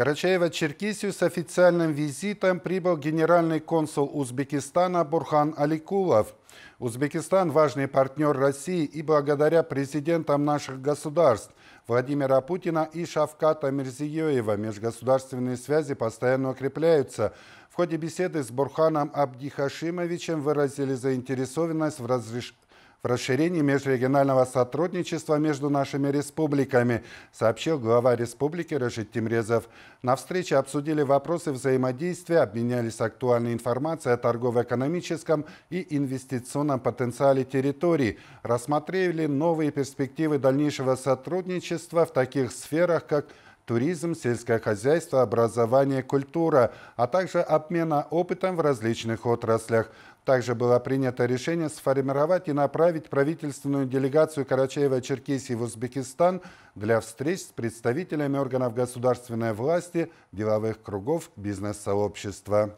Карачаево-Черкесию с официальным визитом прибыл генеральный консул Узбекистана Бурхан Аликулов. Узбекистан – важный партнер России и благодаря президентам наших государств Владимира Путина и Шавката Мирзиёева межгосударственные связи постоянно укрепляются. В ходе беседы с Бурханом Абдихашимовичем выразили заинтересованность в разрешении в расширении межрегионального сотрудничества между нашими республиками, сообщил глава республики Рашид Тимрезов. На встрече обсудили вопросы взаимодействия, обменялись актуальной информацией о торгово-экономическом и инвестиционном потенциале территорий, рассмотрели новые перспективы дальнейшего сотрудничества в таких сферах, как туризм, сельское хозяйство, образование, культура, а также обмена опытом в различных отраслях. Также было принято решение сформировать и направить правительственную делегацию Карачаева-Черкесии в Узбекистан для встреч с представителями органов государственной власти, деловых кругов, бизнес-сообщества.